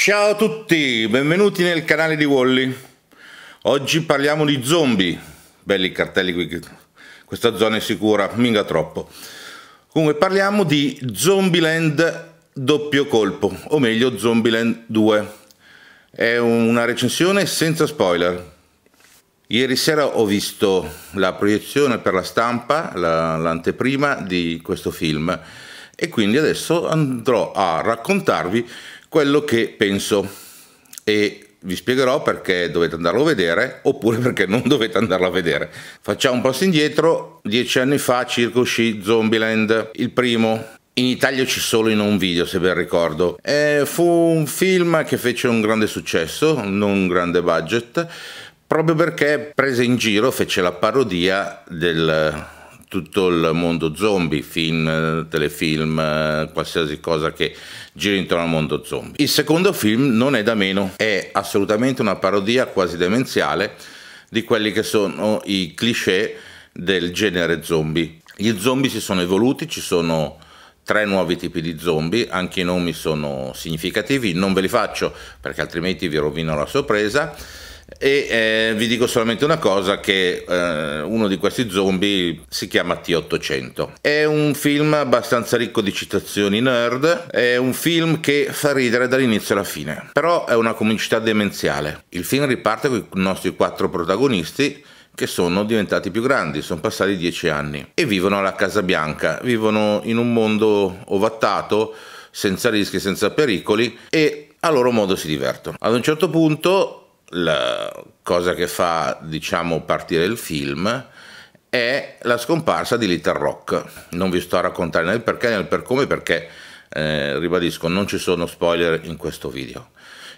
Ciao a tutti, benvenuti nel canale di Wally. Oggi parliamo di zombie. Belli i cartelli qui, questa zona è sicura, minga troppo. Comunque parliamo di Zombieland doppio colpo, o meglio Zombieland 2. È una recensione senza spoiler. Ieri sera ho visto la proiezione per la stampa, l'anteprima la, di questo film e quindi adesso andrò a raccontarvi quello che penso e vi spiegherò perché dovete andarlo a vedere oppure perché non dovete andarlo a vedere. Facciamo un passo indietro, dieci anni fa circa uscì Zombieland, il primo. In Italia ci solo in un video, se ben ricordo. E fu un film che fece un grande successo, non un grande budget, proprio perché prese in giro, fece la parodia del tutto il mondo zombie, film, telefilm, qualsiasi cosa che giri intorno al mondo zombie. Il secondo film non è da meno, è assolutamente una parodia quasi demenziale di quelli che sono i cliché del genere zombie. Gli zombie si sono evoluti, ci sono tre nuovi tipi di zombie, anche i nomi sono significativi, non ve li faccio perché altrimenti vi rovino la sorpresa. E eh, vi dico solamente una cosa, che eh, uno di questi zombie si chiama T800. È un film abbastanza ricco di citazioni nerd, è un film che fa ridere dall'inizio alla fine, però è una comicità demenziale. Il film riparte con i nostri quattro protagonisti che sono diventati più grandi, sono passati dieci anni e vivono alla Casa Bianca, vivono in un mondo ovattato, senza rischi, senza pericoli e a loro modo si divertono. Ad un certo punto la cosa che fa diciamo partire il film è la scomparsa di Little Rock. Non vi sto a raccontare nel perché né nel per come perché eh, ribadisco non ci sono spoiler in questo video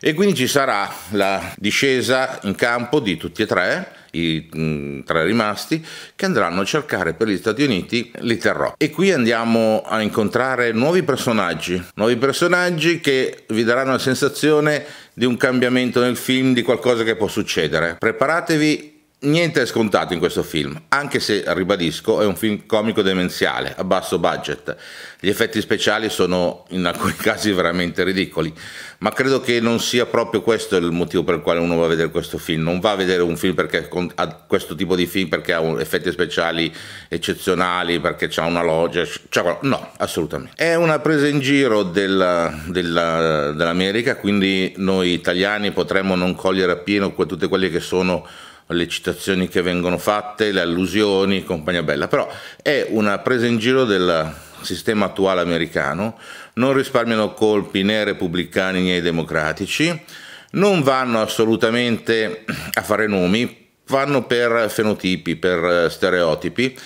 e quindi ci sarà la discesa in campo di tutti e tre i mh, mm, tre rimasti che andranno a cercare per gli Stati Uniti l'Iterrò e qui andiamo a incontrare nuovi personaggi nuovi personaggi che vi daranno la sensazione di un cambiamento nel film di qualcosa che può succedere preparatevi Niente è scontato in questo film, anche se, ribadisco, è un film comico demenziale, a basso budget. Gli effetti speciali sono in alcuni casi veramente ridicoli, ma credo che non sia proprio questo il motivo per il quale uno va a vedere questo film. Non va a vedere un film perché ha questo tipo di film perché ha effetti speciali eccezionali, perché ha una loggia, c'ha no, assolutamente. È una presa in giro del, del, dell'America, quindi noi italiani potremmo non cogliere appieno tutte quelle che sono le citazioni che vengono fatte, le allusioni, compagnia bella, però è una presa in giro del sistema attuale americano, non risparmiano colpi né ai repubblicani né ai democratici, non vanno assolutamente a fare nomi, vanno per fenotipi, per stereotipi,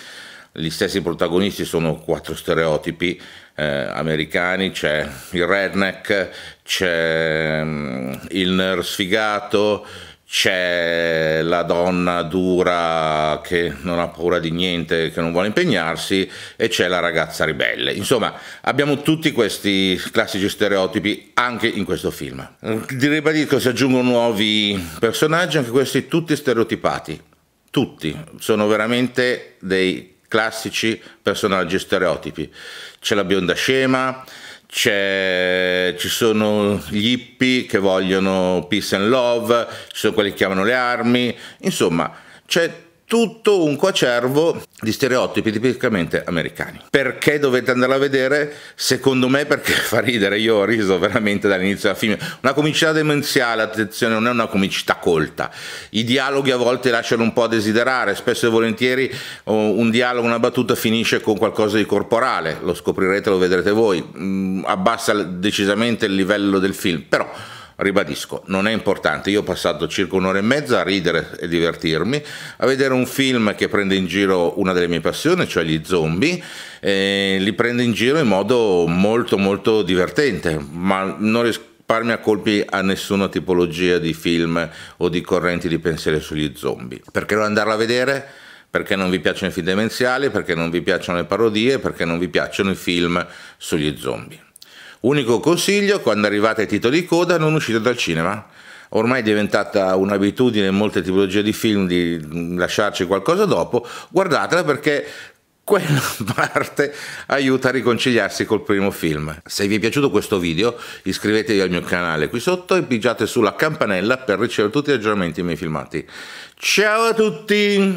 gli stessi protagonisti sono quattro stereotipi eh, americani, c'è il redneck, c'è mm, il nerd sfigato, c'è la donna dura che non ha paura di niente, che non vuole impegnarsi e c'è la ragazza ribelle. Insomma, abbiamo tutti questi classici stereotipi anche in questo film. Di ribadisco si aggiungono nuovi personaggi, anche questi tutti stereotipati. Tutti, sono veramente dei classici personaggi stereotipi. C'è la bionda scema, ci sono gli hippie che vogliono peace and love, ci sono quelli che chiamano le armi, insomma c'è tutto un coacervo di stereotipi tipicamente americani. Perché dovete andarla a vedere? Secondo me perché fa ridere, io ho riso veramente dall'inizio alla fine. Una comicità demenziale, attenzione, non è una comicità colta. I dialoghi a volte lasciano un po' a desiderare, spesso e volentieri oh, un dialogo, una battuta finisce con qualcosa di corporale, lo scoprirete, lo vedrete voi, mm, abbassa decisamente il livello del film, però ribadisco, non è importante. Io ho passato circa un'ora e mezza a ridere e divertirmi, a vedere un film che prende in giro una delle mie passioni, cioè gli zombie, li prende in giro in modo molto molto divertente, ma non riesco risparmia colpi a nessuna tipologia di film o di correnti di pensiero sugli zombie. Perché non andarla a vedere? Perché non vi piacciono i film demenziali, perché non vi piacciono le parodie, perché non vi piacciono i film sugli zombie. Unico consiglio, quando arrivate ai titoli di coda, non uscite dal cinema. Ormai è diventata un'abitudine in molte tipologie di film di lasciarci qualcosa dopo, guardatela perché quella parte aiuta a riconciliarsi col primo film. Se vi è piaciuto questo video iscrivetevi al mio canale qui sotto e pigiate sulla campanella per ricevere tutti gli aggiornamenti dei miei filmati. Ciao a tutti!